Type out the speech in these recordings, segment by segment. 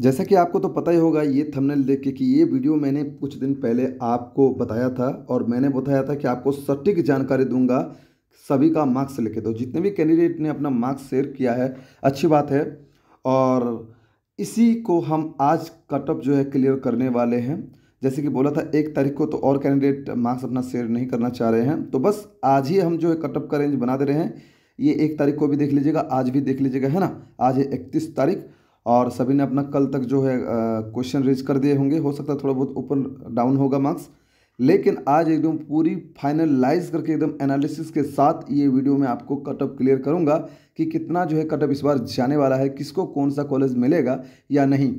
जैसा कि आपको तो पता ही होगा ये थंबनेल देख के कि ये वीडियो मैंने कुछ दिन पहले आपको बताया था और मैंने बताया था कि आपको सटीक जानकारी दूंगा सभी का मार्क्स लेके दो जितने भी कैंडिडेट ने अपना मार्क्स शेयर किया है अच्छी बात है और इसी को हम आज कटअप जो है क्लियर करने वाले हैं जैसे कि बोला था एक तारीख को तो और कैंडिडेट मार्क्स अपना शेयर नहीं करना चाह रहे हैं तो बस आज ही हम जो है कटअप का रेंज बना दे रहे हैं ये एक तारीख को भी देख लीजिएगा आज भी देख लीजिएगा है ना आज है इकतीस तारीख और सभी ने अपना कल तक जो है क्वेश्चन रीच कर दिए होंगे हो सकता है थोड़ा बहुत ऊपर डाउन होगा मार्क्स लेकिन आज एकदम पूरी फाइनलाइज करके एकदम एनालिसिस के साथ ये वीडियो में आपको कटअप क्लियर करूँगा कि कितना जो है कटअप इस बार जाने वाला है किसको कौन सा कॉलेज मिलेगा या नहीं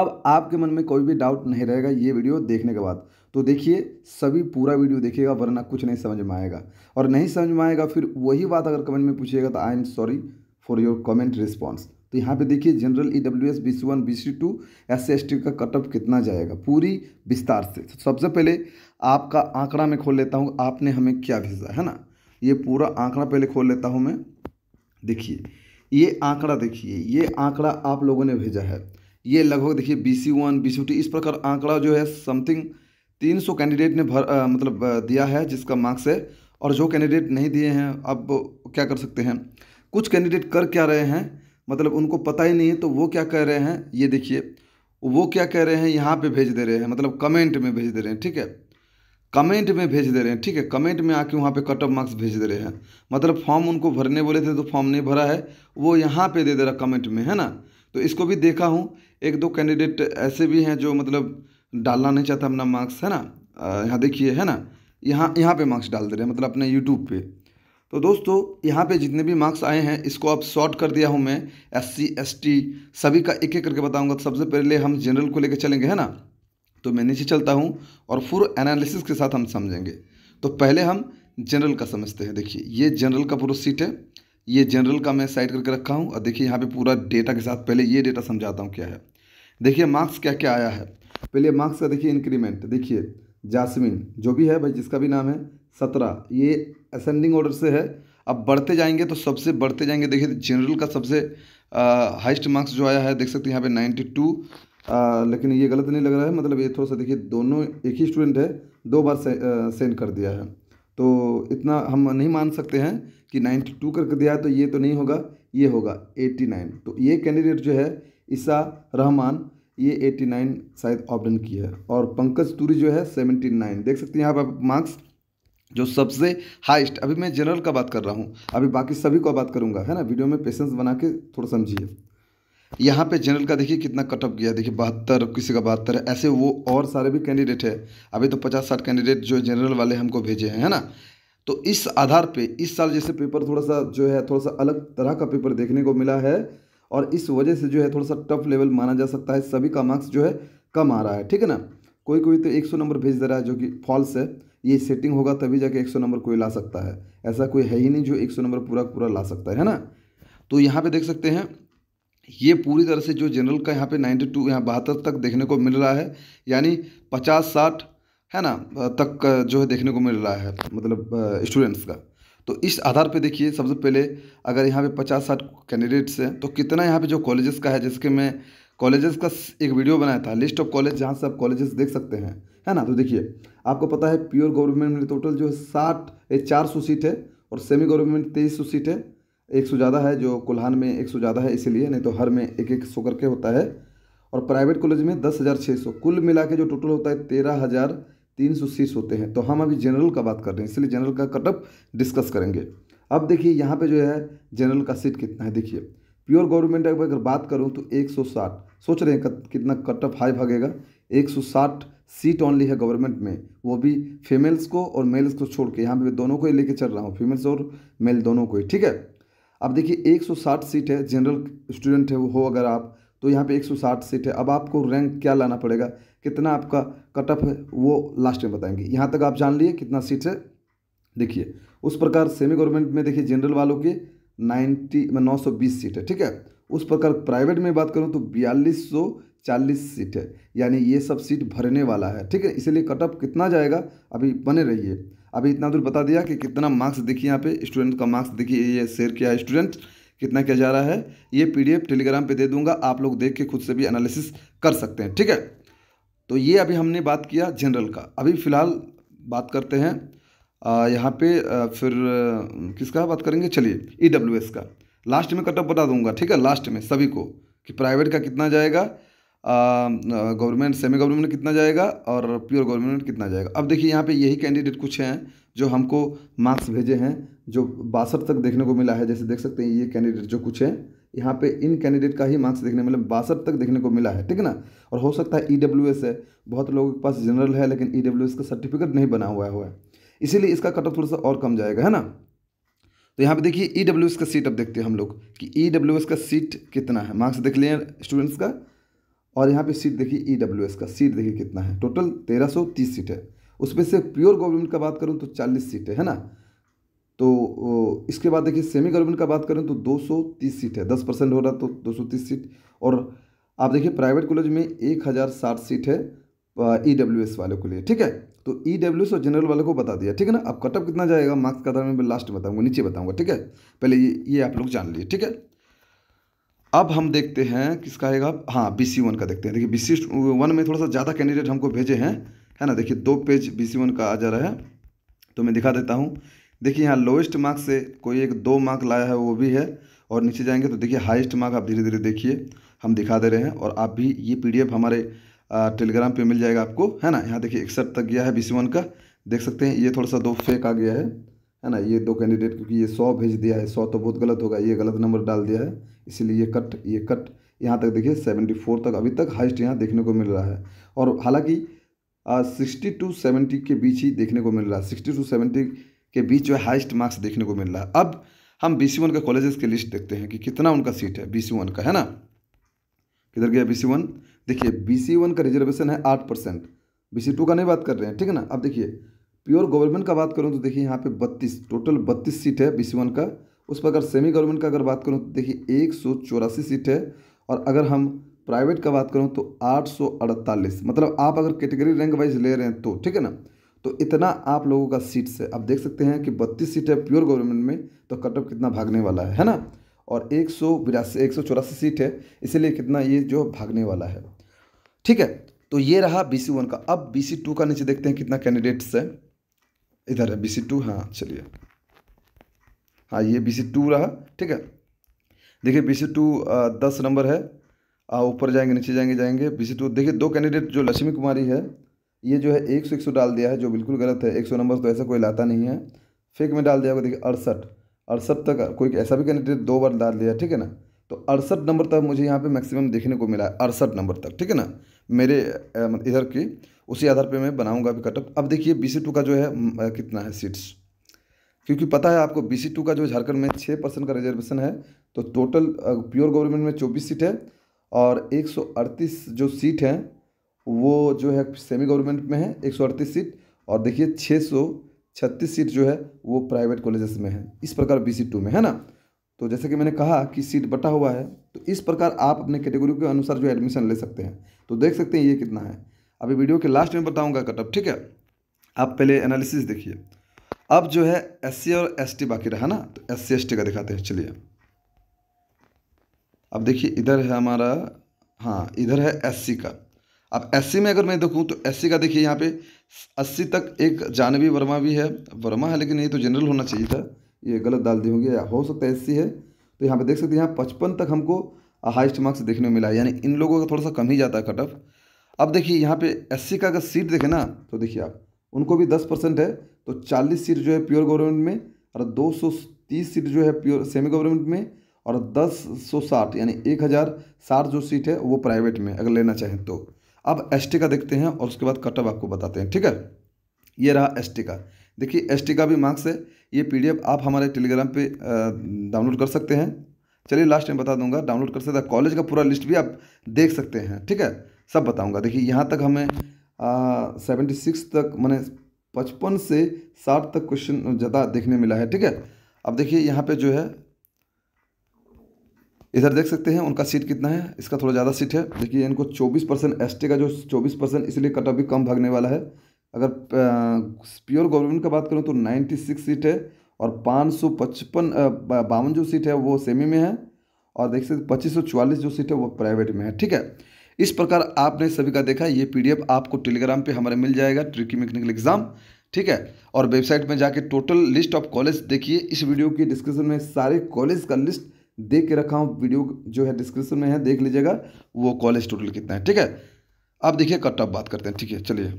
अब आपके मन में कोई भी डाउट नहीं रहेगा ये वीडियो देखने के बाद तो देखिए सभी पूरा वीडियो देखिएगा वरना कुछ नहीं समझ में आएगा और नहीं समझ में आएगा फिर वही बात अगर कमेंट में पूछिएगा तो I am sorry for your comment response तो यहाँ पे देखिए general E W S B C one B C two S C S T का कट ऑफ कितना जाएगा पूरी विस्तार से तो सबसे पहले आपका आंकड़ा मैं खोल लेता हूँ आपने हमें क्या भेजा है ना ये पूरा आंकड़ा पहले खोल लेता हूँ मैं देखिए ये आंकड़ा देखिए ये आंकड़ा आप लोगों ने भेजा है ये लगभग देखिए B C one B C two इस प्रकार आंकड़ा जो है समथिंग तीन सौ कैंडिडेट ने भर आ, मतलब दिया है जिसका मार्क्स है और जो कैंडिडेट नहीं दिए हैं अब क्या कर सकते हैं कुछ कैंडिडेट कर क्या रहे हैं मतलब उनको पता ही नहीं है तो वो क्या कह रहे हैं ये देखिए वो क्या कह रहे हैं यहाँ पे भेज दे रहे हैं मतलब कमेंट में भेज दे रहे हैं ठीक है कमेंट में भेज दे रहे हैं ठीक है कमेंट में आके वहाँ पे कट ऑफ मार्क्स भेज दे रहे हैं मतलब फॉर्म उनको भरने बोले थे तो फॉर्म नहीं भरा है वो यहाँ पे दे दे रहा कमेंट में है ना तो इसको भी देखा हूँ एक दो कैंडिडेट ऐसे भी हैं जो मतलब डालना नहीं चाहता अपना मार्क्स है ना यहाँ देखिए है ना यहाँ यहाँ पर मार्क्स डाल दे रहे हैं मतलब अपने यूट्यूब पर तो दोस्तों यहाँ पे जितने भी मार्क्स आए हैं इसको अब शॉर्ट कर दिया हूँ मैं एस सी एस टी सभी का एक एक करके बताऊँगा तो सबसे पहले हम जनरल को लेकर चलेंगे है ना तो मैं नीचे चलता हूँ और फुल एनालिसिस के साथ हम समझेंगे तो पहले हम जनरल का समझते हैं देखिए ये जनरल का पूरा सीट है ये जनरल का मैं साइड करके रखा हूँ और देखिए यहाँ पर पूरा डेटा के साथ पहले ये डेटा समझाता हूँ क्या है देखिए मार्क्स क्या क्या आया है पहले मार्क्स का देखिए इंक्रीमेंट देखिए जासमिन जो भी है भाई जिसका भी नाम है सत्रह ये असेंडिंग ऑर्डर से है अब बढ़ते जाएंगे तो सबसे बढ़ते जाएंगे देखिए जनरल का सबसे हाइस्ट मार्क्स जो आया है देख सकते हैं यहाँ पे नाइन्टी टू लेकिन ये गलत नहीं लग रहा है मतलब ये थोड़ा सा देखिए दोनों एक ही स्टूडेंट है दो बार से, आ, सेंड कर दिया है तो इतना हम नहीं मान सकते हैं कि नाइन्टी टू करके दिया है तो ये तो नहीं होगा ये होगा एट्टी नाइन तो ये कैंडिडेट जो है ईसा रहमान ये एट्टी नाइन शायद ऑप्टन की है और पंकज तुरी जो है सेवेंटी नाइन देख सकते हैं यहाँ पर मार्क्स जो सबसे हाइस्ट अभी मैं जनरल का बात कर रहा हूँ अभी बाकी सभी को बात करूँगा है ना वीडियो में पेशेंस बना के थोड़ा समझिए यहाँ पे जनरल का देखिए कितना कटअप गया देखिए बहत्तर किसी का बहत्तर है ऐसे वो और सारे भी कैंडिडेट है अभी तो पचास साठ कैंडिडेट जो जनरल वाले हमको भेजे हैं है ना तो इस आधार पे इस साल जैसे पेपर थोड़ा सा जो है थोड़ा सा अलग तरह का पेपर देखने को मिला है और इस वजह से जो है थोड़ा सा टफ लेवल माना जा सकता है सभी का मार्क्स जो है कम आ रहा है ठीक है ना कोई कोई तो एक नंबर भेज दे रहा है जो कि फॉल्स है ये सेटिंग होगा तभी जाके एक सौ नंबर कोई ला सकता है ऐसा कोई है ही नहीं जो एक सौ नंबर पूरा पूरा ला सकता है है ना तो यहाँ पे देख सकते हैं ये पूरी तरह से जो जनरल का यहाँ पे 92 टू यहाँ बहत्तर तक देखने को मिल रहा है यानी पचास साठ है ना तक जो है देखने को मिल रहा है मतलब स्टूडेंट्स का तो इस आधार पे देखिए सबसे पहले अगर यहाँ पे पचास साठ कैंडिडेट्स हैं तो कितना यहाँ पे जो कॉलेजेस का है जिसके मैं कॉलेजेस का एक वीडियो बनाया था लिस्ट ऑफ कॉलेज जहाँ से आप कॉलेजेस देख सकते हैं है ना तो देखिए आपको पता है प्योर गवर्नमेंट में टोटल जो है साठ चार सौ सीट है और सेमी गवर्नमेंट तेईस सौ सीट है एक सौ ज़्यादा है जो कुल्हान में एक सौ ज़्यादा है इसीलिए नहीं तो हर में एक एक सौ करके होता है और प्राइवेट कॉलेज में दस हज़ार छः सौ कुल मिला के जो टोटल होता है तेरह हज़ार तीन सौ सीट्स होते हैं तो हम अभी जनरल का बात कर रहे हैं इसलिए जनरल का कटअप डिस्कस करेंगे अब देखिए यहाँ पर जो है जनरल का सीट कितना है देखिए प्योर गवर्नमेंट अगर बात करूँ तो एक सोच रहे हैं कितना कटअप हाई भागेगा एक सीट ओनली है गवर्नमेंट में वो भी फीमेल्स को और मेल्स को छोड़ के यहाँ पर दोनों को ही लेके चल रहा हूँ फीमेल्स और मेल दोनों को ही ठीक है अब देखिए 160 सीट है जनरल स्टूडेंट है वो हो अगर आप तो यहाँ पे 160 सीट है अब आपको रैंक क्या लाना पड़ेगा कितना आपका कट ऑफ है वो लास्ट में बताएंगे यहाँ तक आप जान लिए कितना सीट है देखिए उस प्रकार सेमी गवर्नमेंट में देखिए जनरल वालों के नाइन्टी नौ सौ बीस सीट है ठीक है उस प्रकार प्राइवेट में बात करूँ तो बयालीस सौ चालीस सीट है यानी ये सब सीट भरने वाला है ठीक है कट कटअप कितना जाएगा अभी बने रहिए अभी इतना दूर बता दिया कि कितना मार्क्स देखिए यहाँ पे स्टूडेंट का मार्क्स देखिए ये शेयर किया है स्टूडेंट कितना किया जा रहा है ये पीडीएफ टेलीग्राम पे दे दूंगा आप लोग देख के खुद से भी एनालिसिस कर सकते हैं ठीक है तो ये अभी हमने बात किया जनरल का अभी फ़िलहाल बात करते हैं यहाँ पे आ, फिर किसका बात करेंगे चलिए ई e का लास्ट में कटअप बता दूंगा ठीक है लास्ट में सभी को कि प्राइवेट का कितना जाएगा गवर्नमेंट सेमी गवर्नमेंट कितना जाएगा और प्योर गवर्नमेंट कितना जाएगा अब देखिए यहाँ पे यही कैंडिडेट कुछ हैं जो हमको मार्क्स भेजे हैं जो बासठ तक देखने को मिला है जैसे देख सकते हैं ये कैंडिडेट जो कुछ हैं यहाँ पे इन कैंडिडेट का ही मार्क्स देखने मिला बासठ तक देखने को मिला है ठीक है ना और हो सकता है ई e है बहुत लोगों के पास जनरल है लेकिन ई e का सर्टिफिकेट नहीं बना हुआ हुआ है इसीलिए इसका कटअप थोड़ा सा और कम जाएगा है ना तो यहाँ पे देखिए ई e का सीट अब देखते हैं हम लोग कि ई का सीट कितना है मार्क्स देख लिए स्टूडेंट्स का और यहाँ पे सीट देखिए ई डब्ल्यू एस का सीट देखिए कितना है टोटल तेरह सौ तीस सीट है उसमें से प्योर गवर्नमेंट का बात करूँ तो चालीस सीट है ना तो इसके बाद देखिए सेमी गवर्नमेंट का बात करें तो दो सौ तीस सीट है दस परसेंट हो रहा तो दो सौ तीस सीट और आप देखिए प्राइवेट कॉलेज में एक हज़ार साठ सीट है ई डब्ल्यू एस वाले को लिए ठीक है तो ई डब्ल्यू एस और जनरल वाले को बता दिया ठीक है ना अब कटअप कितना जाएगा मार्क्स का आधार में लास्ट बताऊँगा नीचे बताऊँगा ठीक है पहले ये ये आप लोग जान लिए ठीक है अब हम देखते हैं किसका आएगा हाँ बी सी वन का देखते हैं देखिए बी सी वन में थोड़ा सा ज़्यादा कैंडिडेट हमको भेजे हैं है ना देखिए दो पेज बी सी वन का आ जा रहा है तो मैं दिखा देता हूँ देखिए यहाँ लोएस्ट मार्क से कोई एक दो मार्क लाया है वो भी है और नीचे जाएंगे तो देखिए हाइस्ट मार्क आप धीरे धीरे देखिए हम दिखा दे रहे हैं और आप भी ये एफ हमारे टेलीग्राम पर मिल जाएगा आपको है ना यहाँ देखिए इकसठ तक गया है बी सी वन का देख सकते हैं ये थोड़ा सा दो फेक आ गया है है ना ये दो कैंडिडेट क्योंकि ये सौ भेज दिया है सौ तो बहुत गलत होगा ये गलत नंबर डाल दिया है इसीलिए ये कट ये कट यहाँ तक देखिए सेवेंटी फोर तक अभी तक हाइस्ट यहाँ देखने को मिल रहा है और हालांकि सिक्सटी टू सेवेंटी के बीच ही देखने को मिल रहा है सिक्सटी टू सेवेंटी के बीच जो है हाइस्ट मार्क्स देखने को मिल रहा है अब हम बी सी वन का कॉलेजेस की लिस्ट देखते हैं कि कितना उनका सीट है बी सी वन का है ना किधर गया बी सी वन देखिए बी सी वन का रिजर्वेशन है आठ परसेंट बी सी टू का नहीं बात कर रहे हैं ठीक है ना अब देखिए प्योर गवर्नमेंट का बात करूँ तो देखिए यहाँ पे बत्तीस टोटल बत्तीस सीट है बी का उस पर अगर सेमी गवर्नमेंट का अगर बात करूँ तो देखिए एक सीट है और अगर हम प्राइवेट का बात करूँ तो आठ मतलब आप अगर कैटेगरी रैंक वाइज ले रहे हैं तो ठीक है ना तो इतना आप लोगों का सीट्स है आप देख सकते हैं कि बत्तीस सीट है प्योर गवर्नमेंट में तो कटअप कितना भागने वाला है है ना और एक सौ बिरासी एक सौ चौरासी सीट है इसीलिए कितना ये जो भागने वाला है ठीक है तो ये रहा बी सी वन का अब बी सी टू का नीचे देखते हैं कितना कैंडिडेट्स है इधर है बी सी टू हाँ चलिए हाँ ये बी सी टू रहा ठीक है देखिए बी सी टू दस नंबर है ऊपर जाएंगे नीचे जाएंगे जाएंगे बी सी टू देखिए दो कैंडिडेट जो लक्ष्मी कुमारी है ये जो है एक सौ एक सौ डाल दिया है जो बिल्कुल गलत है एक सौ नंबर तो ऐसा कोई लाता नहीं है फेक में डाल दिया होगा देखिए अड़सठ अड़सठ तक कोई ऐसा भी कैंडिडेट दो बार डाल दिया ठीक है ना तो अड़सठ नंबर तक मुझे यहाँ पे मैक्सिमम देखने को मिला है अड़सठ नंबर तक ठीक है ना मेरे इधर की उसी आधार पे मैं बनाऊंगा भी कटअप अब देखिए बी का जो है कितना है सीट्स क्योंकि पता है आपको बी का जो झारखंड में छः परसेंट का रिजर्वेशन है तो टोटल प्योर गवर्नमेंट में चौबीस सीट है और एक जो सीट हैं वो जो है सेमी गवर्नमेंट में है एक सीट और देखिए छः सौ छत्तीस सीट जो है वो प्राइवेट कॉलेजेस में है इस प्रकार बी सी टू में है ना तो जैसे कि मैंने कहा कि सीट बटा हुआ है तो इस प्रकार आप अपने कैटेगरी के अनुसार जो एडमिशन ले सकते हैं तो देख सकते हैं ये कितना है अभी वीडियो के लास्ट में बताऊंगा कटअप ठीक है आप पहले एनालिसिस देखिए अब जो है एस और एस बाकी रहा ना तो एस सी का दिखाते हैं चलिए अब देखिए इधर है हमारा हाँ इधर है एस का अब एस में अगर मैं देखूँ तो एस का देखिए यहाँ पे अस्सी तक एक जानवी वर्मा भी है वर्मा है लेकिन ये तो जनरल होना चाहिए था ये गलत डाल दी होगी हो सकता है एस है तो यहाँ पे देख सकते हैं यहाँ पचपन तक हमको हाइस्ट मार्क्स देखने को मिला यानी इन लोगों का थोड़ा सा कम ही जाता है कटअप अब देखिए यहाँ पे एससी का अगर सीट देखें ना तो देखिए आप उनको भी दस परसेंट है तो चालीस सीट जो है प्योर गवर्नमेंट में और दो सौ तीस सीट जो है प्योर सेमी गवर्नमेंट में और दस सौ साठ यानी एक हज़ार साठ जो सीट है वो प्राइवेट में अगर लेना चाहें तो अब एस का देखते हैं और उसके बाद कटअप आपको बताते हैं ठीक है ये रहा एस का देखिए एस का भी मार्क्स है ये पी आप हमारे टेलीग्राम पर डाउनलोड कर सकते हैं चलिए लास्ट टाइम बता दूंगा डाउनलोड कर सकते हैं कॉलेज का पूरा लिस्ट भी आप देख सकते हैं ठीक है सब बताऊंगा देखिए यहाँ तक हमें सेवेंटी सिक्स तक मैंने पचपन से साठ तक क्वेश्चन ज़्यादा देखने मिला है ठीक है अब देखिए यहाँ पे जो है इधर देख सकते हैं उनका सीट कितना है इसका थोड़ा ज़्यादा सीट है देखिए इनको चौबीस परसेंट एस का जो चौबीस परसेंट इसलिए कटअप भी कम भागने वाला है अगर प्योर गवर्नमेंट का बात करूँ तो नाइन्टी सिक्स सीट है और पाँच सौ पचपन बावन जो सीट है वो सेमी में है और देख सकते पच्चीस सौ चवालीस जो सीट है वो प्राइवेट में है ठीक है इस प्रकार आपने सभी का देखा ये पीडीएफ आपको टेलीग्राम पे हमारे मिल जाएगा ट्रिकी मेकनिकल एग्जाम ठीक है और वेबसाइट में जाके टोटल लिस्ट ऑफ कॉलेज देखिए इस वीडियो के डिस्क्रिप्शन में सारे कॉलेज का लिस्ट देख के रखा हूँ वीडियो जो है डिस्क्रिप्शन में है देख लीजिएगा वो कॉलेज टोटल कितना है ठीक है अब देखिए कट ऑफ बात करते हैं ठीक है चलिए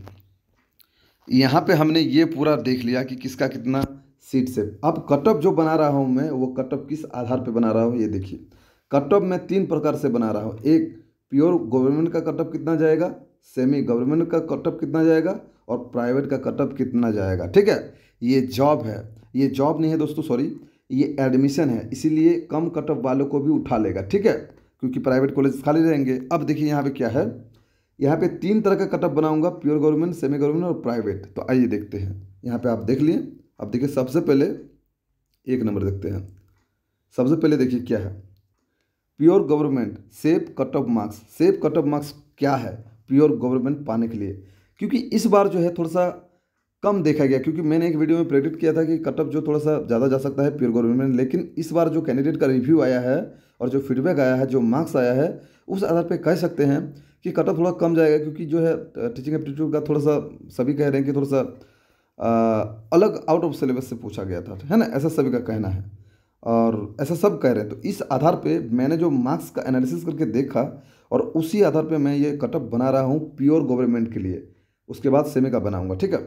यहाँ पे हमने ये पूरा देख लिया कि किसका कितना सीट से अब कट ऑफ जो बना रहा हूँ मैं वो कट ऑफ किस आधार पर बना रहा हूँ ये देखिए कट ऑफ मैं तीन प्रकार से बना रहा हूँ एक प्योर गवर्नमेंट का कटअप कितना जाएगा सेमी गवर्नमेंट का कटअप कितना जाएगा और प्राइवेट का कटअप कितना जाएगा ठीक है ये जॉब है ये जॉब नहीं है दोस्तों सॉरी ये एडमिशन है इसीलिए कम कटअप वालों को भी उठा लेगा ठीक है क्योंकि प्राइवेट कॉलेज खाली रहेंगे अब देखिए यहाँ पे क्या है यहाँ पे तीन तरह का कटअप बनाऊंगा प्योर गवर्नमेंट सेमी गवर्नमेंट और प्राइवेट तो आइए देखते हैं यहाँ पे आप देख लिए अब देखिए सबसे पहले एक नंबर देखते हैं सबसे पहले देखिए क्या है pure government safe cut off marks safe cut off marks क्या है प्योर गवर्नमेंट पाने के लिए क्योंकि इस बार जो है थोड़ा सा कम देखा गया क्योंकि मैंने एक वीडियो में प्रेडिक्ट किया था कि कटअप जो थोड़ा सा ज़्यादा जा सकता है प्योर गवर्नमेंट लेकिन इस बार जो कैंडिडेट का रिव्यू आया है और जो फीडबैक आया है जो मार्क्स आया है उस आधार पर कह सकते हैं कि कटअप थोड़ा कम जाएगा क्योंकि जो है टीचिंग एप्टीट्यूड का थोड़ा सा सभी कह रहे हैं कि थोड़ा सा आ, अलग आउट ऑफ सिलेबस से पूछा गया था है ना ऐसा सभी का कहना है और ऐसा सब कह रहे हैं तो इस आधार पे मैंने जो मार्क्स का एनालिसिस करके देखा और उसी आधार पे मैं ये कटअप बना रहा हूँ प्योर गवर्नमेंट के लिए उसके बाद सेमे का बनाऊँगा ठीक है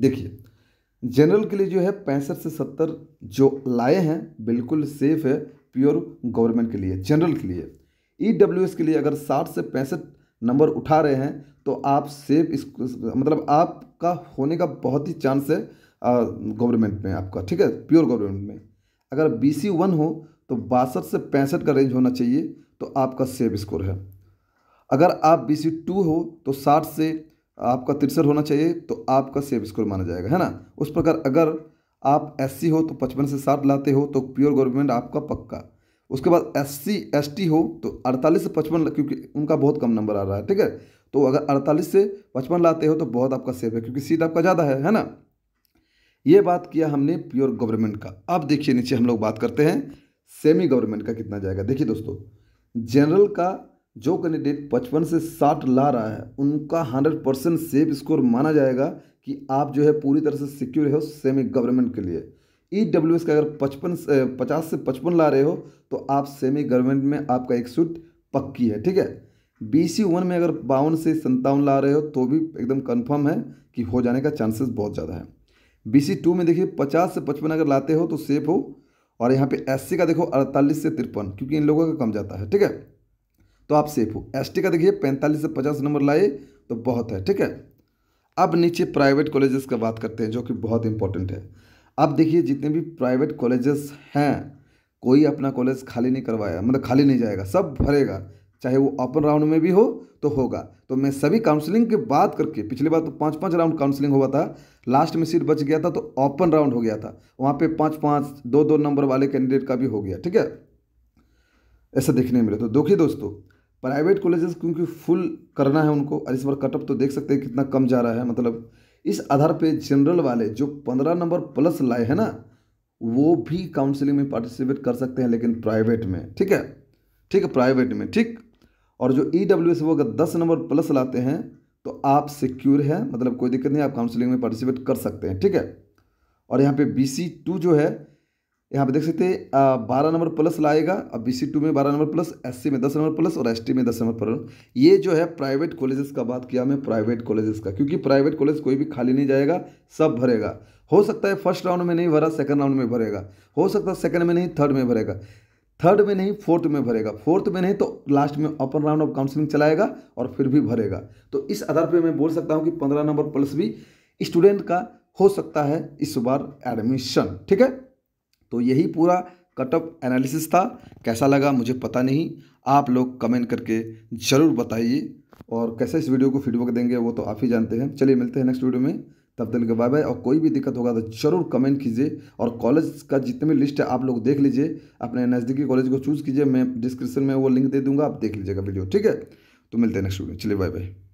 देखिए जनरल के लिए जो है पैंसठ से सत्तर जो लाए हैं बिल्कुल सेफ है प्योर गवर्नमेंट के लिए जनरल के लिए ई e के लिए अगर साठ से पैंसठ नंबर उठा रहे हैं तो आप सेफ इस मतलब आपका होने का बहुत ही चांस है गवर्नमेंट में आपका ठीक है प्योर गवर्नमेंट में अगर बी सी वन हो तो बासठ से पैंसठ का रेंज होना चाहिए तो आपका सेव स्कोर है अगर आप बी सी टू हो तो साठ से आपका तिरसठ होना चाहिए तो आपका सेव स्कोर माना जाएगा है ना उस प्रकार अगर आप एस सी हो तो पचपन से साठ लाते हो तो प्योर गवर्नमेंट आपका पक्का उसके बाद एस सी एस टी हो तो अड़तालीस से पचपन क्योंकि उनका बहुत कम नंबर आ रहा है ठीक है तो अगर अड़तालीस से पचपन लाते हो तो बहुत आपका सेफ है क्योंकि सीट आपका ज़्यादा है है ना ये बात किया हमने प्योर गवर्नमेंट का अब देखिए नीचे हम लोग बात करते हैं सेमी गवर्नमेंट का कितना जाएगा देखिए दोस्तों जनरल का जो कैंडिडेट पचपन से साठ ला रहा है उनका हंड्रेड परसेंट सेफ स्कोर माना जाएगा कि आप जो है पूरी तरह से सिक्योर हो सेमी गवर्नमेंट के लिए ई डब्ल्यू एस का अगर पचपन पचास से पचपन ला रहे हो तो आप सेमी गवर्नमेंट में आपका एक सूट पक्की है ठीक है बी सी वन में अगर बावन से संतावन ला रहे हो तो भी एकदम कन्फर्म है कि हो जाने का चांसेस बहुत ज़्यादा है बी सी टू में देखिए पचास से पचपन अगर लाते हो तो सेफ हो और यहाँ पे एस सी का देखो अड़तालीस से तिरपन क्योंकि इन लोगों का कम जाता है ठीक है तो आप सेफ हो एस टी का देखिए पैंतालीस से पचास नंबर लाए तो बहुत है ठीक है अब नीचे प्राइवेट कॉलेजेस का बात करते हैं जो कि बहुत इंपॉर्टेंट है अब देखिए जितने भी प्राइवेट कॉलेजेस हैं कोई अपना कॉलेज खाली नहीं करवाया मतलब खाली नहीं जाएगा सब भरेगा चाहे वो ओपन राउंड में भी हो तो होगा तो मैं सभी काउंसलिंग के बाद करके पिछली बार तो पाँच पाँच राउंड काउंसलिंग हुआ था लास्ट में सीट बच गया था तो ओपन राउंड हो गया था वहाँ पे पाँच पाँच दो दो नंबर वाले कैंडिडेट का भी हो गया ठीक है ऐसा देखने मिले तो देखिए दोस्तों प्राइवेट कॉलेजेस क्योंकि फुल करना है उनको और इस बार कटअप तो देख सकते हैं कितना कम जा रहा है मतलब इस आधार पर जनरल वाले जो पंद्रह नंबर प्लस लाए हैं ना वो भी काउंसलिंग में पार्टिसिपेट कर सकते हैं लेकिन प्राइवेट में ठीक है ठीक है प्राइवेट में ठीक और जो ई डब्ल्यू एस वो अगर दस नंबर प्लस लाते हैं तो आप सिक्योर है मतलब कोई दिक्कत नहीं आप काउंसलिंग में पार्टिसिपेट कर सकते हैं ठीक है और यहाँ पे बी सी टू जो है यहाँ पे देख सकते हैं बारह नंबर प्लस लाएगा अब बी सी टू में बारह नंबर प्लस एस सी में दस नंबर प्लस और एस टी में दस नंबर प्लस ये जो है प्राइवेट कॉलेजेस का बात किया मैं प्राइवेट कॉलेजेस का क्योंकि प्राइवेट कॉलेज कोई भी खाली नहीं जाएगा सब भरेगा हो सकता है फर्स्ट राउंड में नहीं भरा सेकंड राउंड में भरेगा हो सकता है सेकंड में नहीं थर्ड में भरेगा थर्ड में नहीं फोर्थ में भरेगा फोर्थ में नहीं तो लास्ट में अपर राउंड ऑफ काउंसलिंग चलाएगा और फिर भी भरेगा तो इस आधार पर मैं बोल सकता हूँ कि पंद्रह नंबर प्लस भी स्टूडेंट का हो सकता है इस बार एडमिशन ठीक है तो यही पूरा कट ऑफ एनालिसिस था कैसा लगा मुझे पता नहीं आप लोग कमेंट करके ज़रूर बताइए और कैसे इस वीडियो को फीडबैक देंगे वो तो आप ही जानते हैं चलिए मिलते हैं नेक्स्ट वीडियो में तब तक बाय बाय और कोई भी दिक्कत होगा तो जरूर कमेंट कीजिए और कॉलेज का जितने भी लिस्ट है आप लोग देख लीजिए अपने नज़दीकी कॉलेज को चूज़ कीजिए मैं डिस्क्रिप्शन में वो लिंक दे दूँगा आप देख लीजिएगा वीडियो ठीक है तो मिलते हैं नेक्स्ट वीडियो चलिए बाय बाय